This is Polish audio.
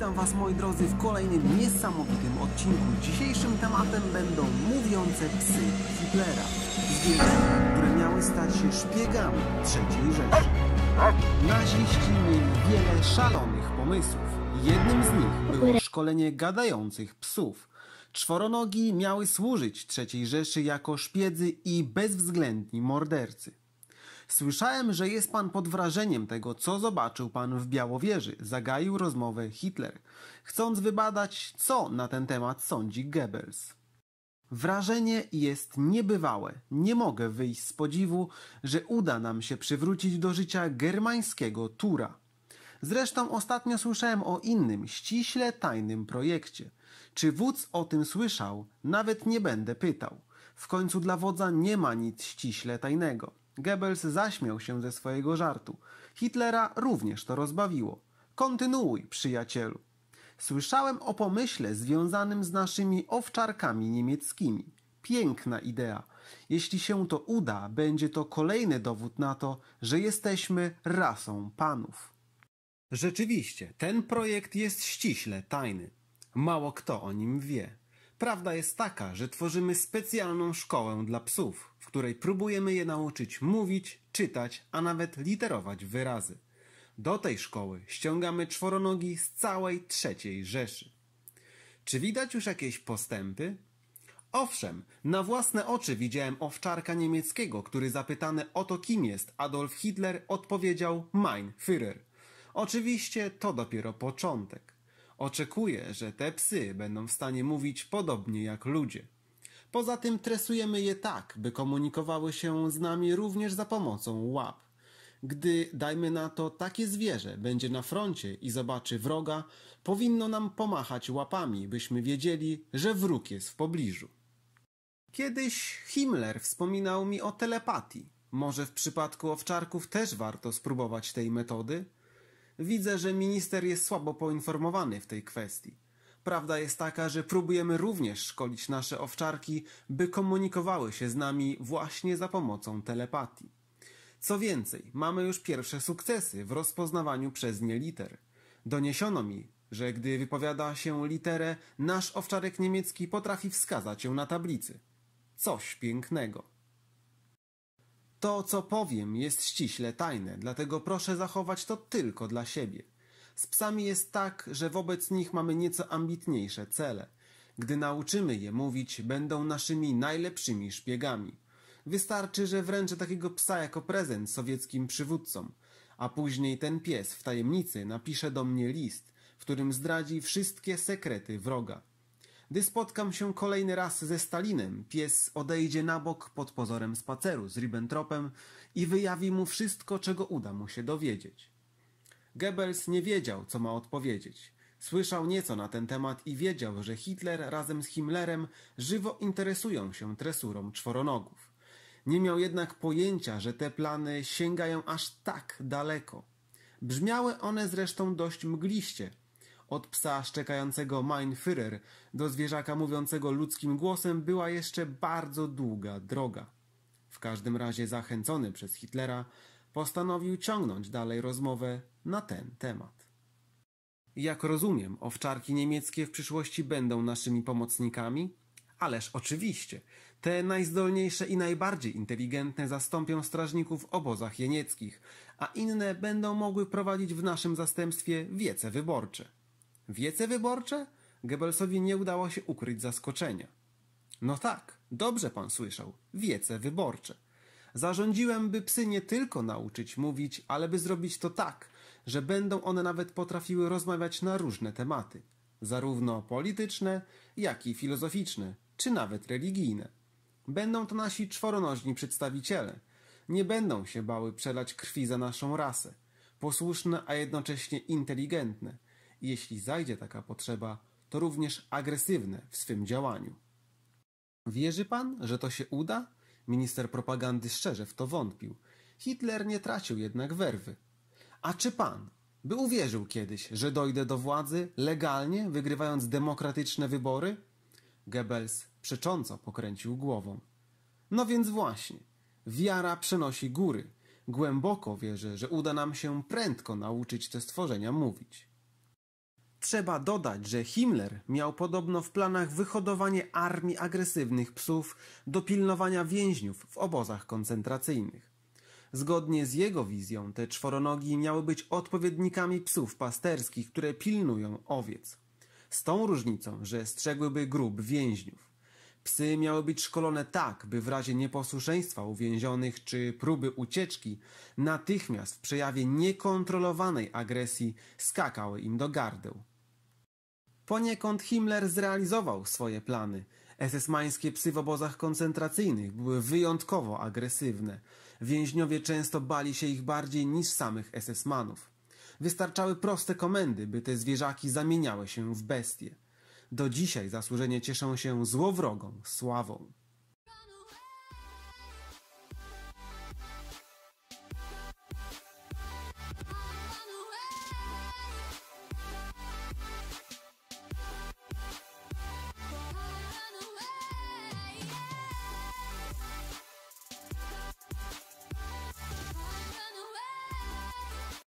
witam Was moi drodzy w kolejnym niesamowitym odcinku. Dzisiejszym tematem będą mówiące psy Hitlera. Zwierzę, które miały stać się szpiegami III Rzeszy. Naziści mieli wiele szalonych pomysłów. Jednym z nich było szkolenie gadających psów. Czworonogi miały służyć III Rzeszy jako szpiedzy i bezwzględni mordercy. Słyszałem, że jest pan pod wrażeniem tego, co zobaczył pan w Białowieży, zagaił rozmowę Hitler, chcąc wybadać, co na ten temat sądzi Goebbels. Wrażenie jest niebywałe. Nie mogę wyjść z podziwu, że uda nam się przywrócić do życia germańskiego Tura. Zresztą ostatnio słyszałem o innym, ściśle tajnym projekcie. Czy wódz o tym słyszał? Nawet nie będę pytał. W końcu dla wodza nie ma nic ściśle tajnego. Goebbels zaśmiał się ze swojego żartu. Hitlera również to rozbawiło. Kontynuuj, przyjacielu. Słyszałem o pomyśle związanym z naszymi owczarkami niemieckimi. Piękna idea. Jeśli się to uda, będzie to kolejny dowód na to, że jesteśmy rasą panów. Rzeczywiście, ten projekt jest ściśle tajny. Mało kto o nim wie. Prawda jest taka, że tworzymy specjalną szkołę dla psów, w której próbujemy je nauczyć mówić, czytać, a nawet literować wyrazy. Do tej szkoły ściągamy czworonogi z całej trzeciej Rzeszy. Czy widać już jakieś postępy? Owszem, na własne oczy widziałem owczarka niemieckiego, który zapytany o to kim jest Adolf Hitler odpowiedział Mein Führer. Oczywiście to dopiero początek. Oczekuję, że te psy będą w stanie mówić podobnie jak ludzie. Poza tym tresujemy je tak, by komunikowały się z nami również za pomocą łap. Gdy, dajmy na to, takie zwierzę będzie na froncie i zobaczy wroga, powinno nam pomachać łapami, byśmy wiedzieli, że wróg jest w pobliżu. Kiedyś Himmler wspominał mi o telepatii. Może w przypadku owczarków też warto spróbować tej metody? Widzę, że minister jest słabo poinformowany w tej kwestii. Prawda jest taka, że próbujemy również szkolić nasze owczarki, by komunikowały się z nami właśnie za pomocą telepatii. Co więcej, mamy już pierwsze sukcesy w rozpoznawaniu przez nie liter. Doniesiono mi, że gdy wypowiada się literę, nasz owczarek niemiecki potrafi wskazać ją na tablicy. Coś pięknego. To, co powiem, jest ściśle tajne, dlatego proszę zachować to tylko dla siebie. Z psami jest tak, że wobec nich mamy nieco ambitniejsze cele. Gdy nauczymy je mówić, będą naszymi najlepszymi szpiegami. Wystarczy, że wręczę takiego psa jako prezent sowieckim przywódcom, a później ten pies w tajemnicy napisze do mnie list, w którym zdradzi wszystkie sekrety wroga. Gdy spotkam się kolejny raz ze Stalinem, pies odejdzie na bok pod pozorem spaceru z Ribbentropem i wyjawi mu wszystko, czego uda mu się dowiedzieć. Goebbels nie wiedział, co ma odpowiedzieć. Słyszał nieco na ten temat i wiedział, że Hitler razem z Himmlerem żywo interesują się tresurą czworonogów. Nie miał jednak pojęcia, że te plany sięgają aż tak daleko. Brzmiały one zresztą dość mgliście. Od psa szczekającego Mein Führer do zwierzaka mówiącego ludzkim głosem była jeszcze bardzo długa droga. W każdym razie zachęcony przez Hitlera, postanowił ciągnąć dalej rozmowę na ten temat. Jak rozumiem, owczarki niemieckie w przyszłości będą naszymi pomocnikami? Ależ oczywiście, te najzdolniejsze i najbardziej inteligentne zastąpią strażników w obozach jenieckich, a inne będą mogły prowadzić w naszym zastępstwie wiece wyborcze. Wiece wyborcze? Goebbelsowi nie udało się ukryć zaskoczenia. No tak, dobrze pan słyszał, wiece wyborcze – Zarządziłem, by psy nie tylko nauczyć mówić, ale by zrobić to tak, że będą one nawet potrafiły rozmawiać na różne tematy, zarówno polityczne, jak i filozoficzne, czy nawet religijne. Będą to nasi czworonożni przedstawiciele. Nie będą się bały przelać krwi za naszą rasę. Posłuszne, a jednocześnie inteligentne. Jeśli zajdzie taka potrzeba, to również agresywne w swym działaniu. Wierzy pan, że to się uda? Minister propagandy szczerze w to wątpił. Hitler nie tracił jednak werwy. A czy pan by uwierzył kiedyś, że dojdę do władzy legalnie, wygrywając demokratyczne wybory? Goebbels przecząco pokręcił głową. No więc właśnie, wiara przenosi góry. Głęboko wierzę, że uda nam się prędko nauczyć te stworzenia mówić. Trzeba dodać, że Himmler miał podobno w planach wyhodowanie armii agresywnych psów do pilnowania więźniów w obozach koncentracyjnych. Zgodnie z jego wizją te czworonogi miały być odpowiednikami psów pasterskich, które pilnują owiec. Z tą różnicą, że strzegłyby grup więźniów. Psy miały być szkolone tak, by w razie nieposłuszeństwa uwięzionych czy próby ucieczki natychmiast w przejawie niekontrolowanej agresji skakały im do gardeł. Poniekąd Himmler zrealizował swoje plany. SS-mańskie psy w obozach koncentracyjnych były wyjątkowo agresywne. Więźniowie często bali się ich bardziej niż samych SS-manów. Wystarczały proste komendy, by te zwierzaki zamieniały się w bestie. Do dzisiaj zasłużenie cieszą się złowrogą sławą.